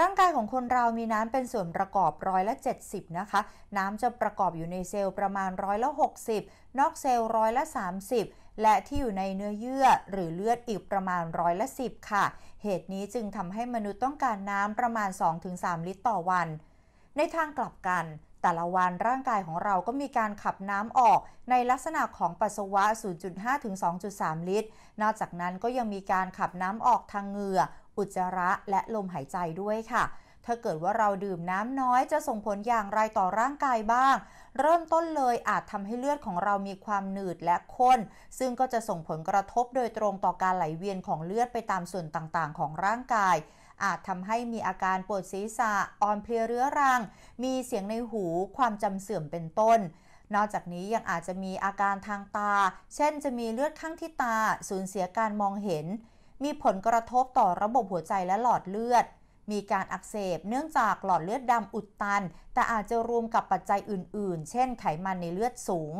ร่างกายของคนเรามีน้ำเป็นส่วนประกอบร้อยละ 70 นะคะ น้ำจะประกอบอยู่ในเซลล์ประมาณร้อยละ 60 นอกเซลล์ร้อยละ 30 และที่อยู่ในเนื้อเยื่อหรือเลือดอีกประมาณร้อยละ 10 ค่ะ เหตุนี้จึงทำให้มนุษย์ต้องการน้ำประมาณ 2-3 ลิตรต่อวัน ในทางกลับกันแต่ละวันร่างกายของเราก็มีการขับน้ำออก ในลักษณะของปัสสาวะ 0.5ถึง2.3 ลิตร นอกจากนั้นก็ยังมีการขับน้ำออกทางเหงื่อ อุจจาระ และลมหายใจด้วยค่ะ ถ้าเกิดว่าเราดื่มน้ำน้อยจะส่งผลอย่างไรต่อร่างกายบ้าง เริ่มต้นเลยอาจทำให้เลือดของเรามีความหนืดและข้น ซึ่งก็จะส่งผลกระทบโดยตรงต่อการไหลเวียนของเลือดไปตามส่วนต่าง ๆ ของร่างกายอาจทำให้มีอาการปวดศีรษะอ่อนเพลียเรื้อรังมีเสียงในหูความจำเสื่อมเป็นต้น นอกจากนี้ยังอาจจะมีอาการทางตา เช่นจะมีเลือดข้างที่ตาสูญเสียการมองเห็น มีผลกระทบต่อระบบหัวใจและหลอดเลือด มีการอักเสบเนื่องจากหลอดเลือดดำอุดตัน แต่อาจจะรวมกับปัจจัยอื่นๆ เช่น ไขมันในเลือดสูง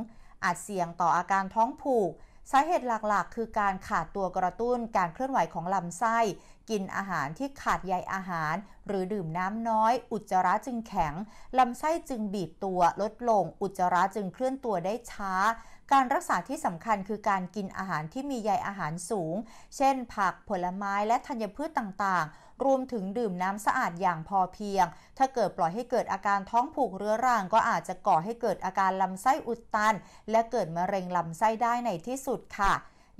อาจเสี่ยงต่ออาการท้องผูกสาเหตุหลักๆ คือการขาดตัวกระตุ้นการเคลื่อนไหวของลำไส้ กินอาหารที่ขาดใยอาหาร หรือดื่มน้ำน้อย อุจจาระจึงแข็งลำไส้จึงบีบตัวลดลง อุจจาระจึงเคลื่อนตัวได้ช้า การรักษาที่สำคัญคือการกินอาหารที่มีใยอาหารสูง เช่น ผักผลไม้และธัญญพืชต่างๆรวมถึงดื่มน้ำสะอาดอย่างพอเพียง ถ้าเกิดปล่อยให้เกิดอาการท้องผูกเรื้อรังก็อาจจะก่อให้เกิดอาการลำไส้อุดตันและเกิดมะเร็งลำไส้ได้ในที่สุดค่ะ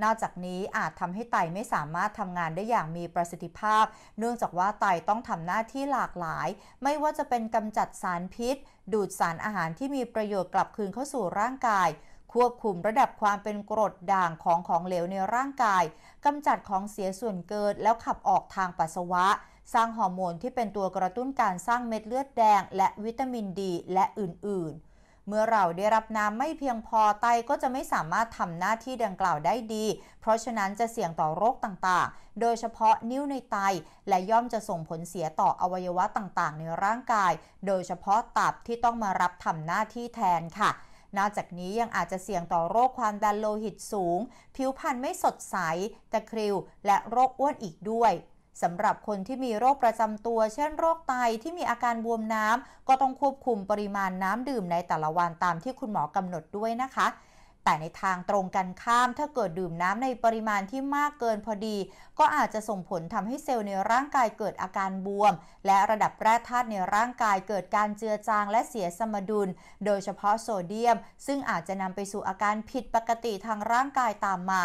นอกจากนี้อาจทำให้ไตไม่สามารถทำงานได้อย่างมีประสิทธิภาพ เนื่องจากว่าไตต้องทำหน้าที่หลากหลาย ไม่ว่าจะเป็นกำจัดสารพิษ ดูดสารอาหารที่มีประโยชน์กลับคืนเข้าสู่ร่างกายควบคุมระดับความเป็นกรดด่างของของเหลวในร่างกายกำจัดของเสียส่วนเกินแล้วขับออกทางปัสสาวะ สร้างฮอร์โมนที่เป็นตัวกระตุ้นการสร้างเม็ดเลือดแดงและวิตามินดีและอื่นๆ เมื่อเราได้รับน้ำไม่เพียงพอไตก็จะไม่สามารถทำหน้าที่ดังกล่าวได้ดี เพราะฉะนั้นจะเสี่ยงต่อโรคต่างๆ โดยเฉพาะนิ้วในไตและย่อมจะส่งผลเสียต่ออวัยวะต่างๆ ในร่างกาย โดยเฉพาะตับที่ต้องมารับทำหน้าที่แทนค่ะนอกจากนี้ยังอาจจะเสี่ยงต่อโรคความดันโลหิตสูง ผิวพรรณไม่สดใสตะคริว และโรคอ้วนอีกด้วยสำหรับคนที่มีโรคประจำตัว เช่นโรคไตที่มีอาการบวมน้ำก็ต้องควบคุมปริมาณน้ำดื่มในแต่ละวันตามที่คุณหมอกำหนดด้วยนะคะแต่ในทางตรงกันข้ามถ้าเกิดดื่มน้ำในปริมาณที่มากเกินพอดี ก็อาจจะส่งผลทำให้เซลล์ในร่างกายเกิดอาการบวม และระดับแร่ธาตุในร่างกายเกิดการเจือจางและเสียสมดุล โดยเฉพาะโซเดียม ซึ่งอาจจะนำไปสู่อาการผิดปกติทางร่างกายตามมา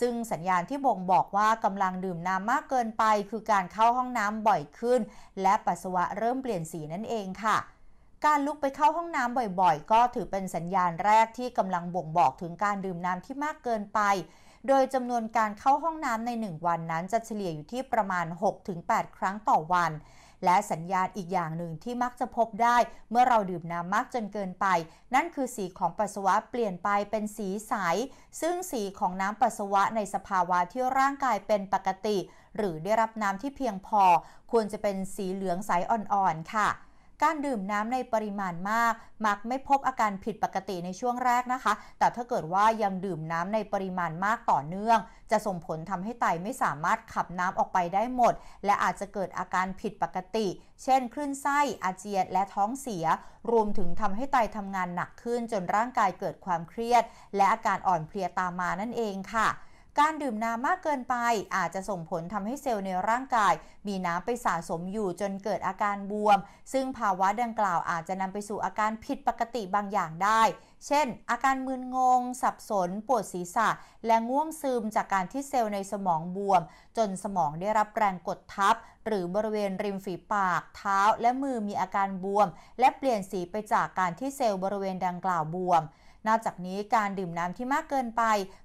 ซึ่งสัญญาณที่บ่งบอกว่ากำลังดื่มน้ำมากเกินไป คือการเข้าห้องน้ำบ่อยขึ้น และปัสสาวะเริ่มเปลี่ยนสีนั่นเองค่ะการลุกไปเข้าห้องน้ำบ่อยๆ ก็ถือเป็นสัญญาณแรกที่กำลังบ่งบอกถึงการดื่มน้ำที่มากเกินไป โดยจำนวนการเข้าห้องน้ำใน1วันนั้นจะเฉลี่ยอยู่ที่ประมาณ6-8ครั้งต่อวัน และสัญญาณอีกอย่างหนึ่งที่มักจะพบได้ เมื่อเราดื่มน้ำมากจนเกินไป นั่นคือสีของปัสสาวะเปลี่ยนไปเป็นสีใส ซึ่งสีของน้ำปัสสาวะในสภาวะที่ร่างกายเป็นปกติ หรือได้รับน้ำที่เพียงพอ ควรจะเป็นสีเหลืองใสอ่อนๆ ค่ะการดื่มน้ำในปริมาณมาก มักไม่พบอาการผิดปกติในช่วงแรกนะคะ แต่ถ้าเกิดว่ายังดื่มน้ำในปริมาณมากต่อเนื่อง จะส่งผลทำให้ไตไม่สามารถขับน้ำออกไปได้หมด และอาจจะเกิดอาการผิดปกติ เช่น คลื่นไส้ อาเจียนและท้องเสีย รวมถึงทำให้ไตทำงานหนักขึ้นจนร่างกายเกิดความเครียด และอาการอ่อนเพลียตามมานั่นเองค่ะการดื่มน้ำมากเกินไปอาจจะส่งผลทำให้เซลล์ในร่างกายมีน้ำไปสะสมอยู่จนเกิดอาการบวม ซึ่งภาวะดังกล่าวอาจจะนำไปสู่อาการผิดปกติบางอย่างได้ เช่น อาการมึนงง สับสน ปวดศีรษะ และง่วงซึมจากการที่เซลล์ในสมองบวม จนสมองได้รับแรงกดทับ หรือบริเวณริมฝีปาก เท้า และมือมีอาการบวมและเปลี่ยนสีไปจากการที่เซลล์บริเวณดังกล่าวบวมนอกจากนี้การดื่มน้ำที่มากเกินไป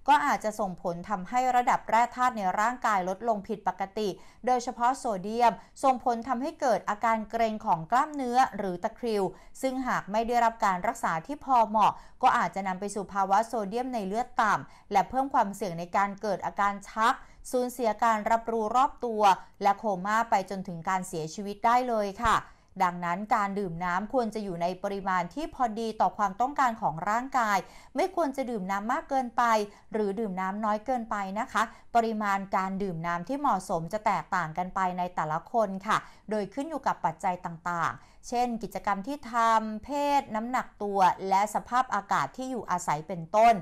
ก็อาจจะส่งผลทำให้ระดับแร่ธาตุในร่างกายลดลงผิดปกติ โดยเฉพาะโซเดียมส่งผลทำให้เกิดอาการเกรงของกล้ามเนื้อหรือตะคริว ซึ่งหากไม่ได้รับการรักษาที่พอเหมาะก็อาจจะนำไปสู่ภาวะโซเดียมในเลือดต่ำและเพิ่มความเสี่ยงในการเกิดอาการชัก สูญเสียการรับรู้รอบตัวและโคม่าไปจนถึงการเสียชีวิตได้เลยค่ะดังนั้นการดื่มน้ำควรจะอยู่ในปริมาณที่พอดีต่อความต้องการของร่างกาย ไม่ควรจะดื่มน้ำมากเกินไปหรือดื่มน้ำน้อยเกินไปนะคะ ปริมาณการดื่มน้ำที่เหมาะสมจะแตกต่างกันไปในแต่ละคนค่ะ โดยขึ้นอยู่กับปัจจัยต่างๆ เช่นกิจกรรมที่ทำเพศ น้ำหนักตัวและสภาพอากาศที่อยู่อาศัยเป็นต้น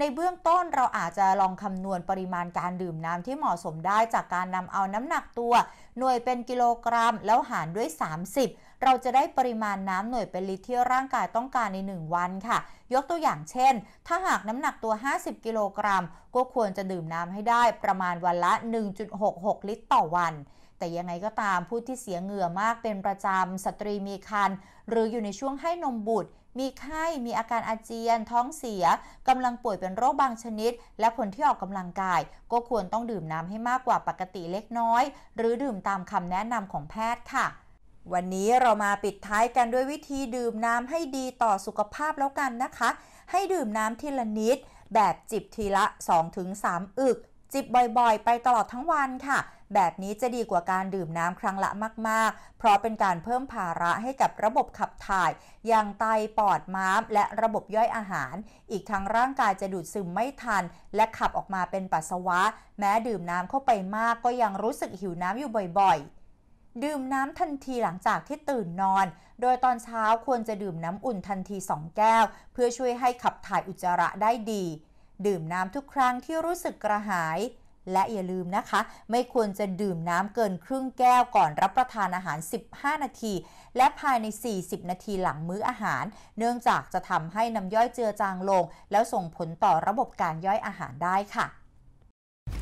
ในเบื้องต้นเราอาจจะลองคำนวณปริมาณการดื่มน้ำที่เหมาะสมได้จากการนำเอาน้ำหนักตัว หน่วยเป็นกิโลกรัมแล้วหารด้วย 30 เราจะได้ปริมาณน้ำหน่วยเป็นลิตรที่ร่างกายต้องการใน 1 วันค่ะ ยกตัวอย่างเช่น ถ้าหากน้ำหนักตัว 50กิโลกรัมก็ควรจะดื่มน้ำให้ได้ประมาณวันละ 1.66 ลิตรต่อวัน แต่ยังไงก็ตามผู้ที่เสียเหงื่อมากเป็นประจำสตรีมีครรภ์หรืออยู่ในช่วงให้นมบุตรมีไข้ มีอาการอาเจียนท้องเสียกำลังป่วยเป็นโรคบางชนิด และคนที่ออกกำลังกาย ก็ควรต้องดื่มน้ำให้มากกว่าปกติเล็กน้อย หรือดื่มตามคำแนะนำของแพทย์ค่ะ วันนี้เรามาปิดท้ายกันด้วยวิธีดื่มน้ำให้ดีต่อสุขภาพแล้วกันนะคะ ให้ดื่มน้ำทีละนิดแบบจิบทีละ 2-3 อึก จิบบ่อยๆ ไปตลอดทั้งวันค่ะแบบนี้จะดีกว่าการดื่มน้ำครั้งละมากๆ เพราะเป็นการเพิ่มภาระให้กับระบบขับถ่ายอย่างไต ปอดม้ามและระบบย่อยอาหาร อีกทั้งร่างกายจะดูดซึมไม่ทัน และขับออกมาเป็นปัสสาวะ แม้ดื่มน้ำเข้าไปมากก็ยังรู้สึกหิวน้ำอยู่บ่อยๆ ดื่มน้ำทันทีหลังจากที่ตื่นนอน โดยตอนเช้าควรจะดื่มน้ำอุ่นทันที 2 แก้ว เพื่อช่วยให้ขับถ่ายอุจจาระได้ดี ดื่มน้ำทุกครั้งที่รู้สึกกระหายและอย่าลืมนะคะไม่ควรจะดื่มน้ำเกินครึ่งแก้วก่อนรับประทานอาหาร 15 นาที และภายใน 40 นาทีหลังมื้ออาหาร เนื่องจากจะทำให้น้ำย่อยเจือจางลงแล้วส่งผลต่อระบบการย่อยอาหารได้ค่ะ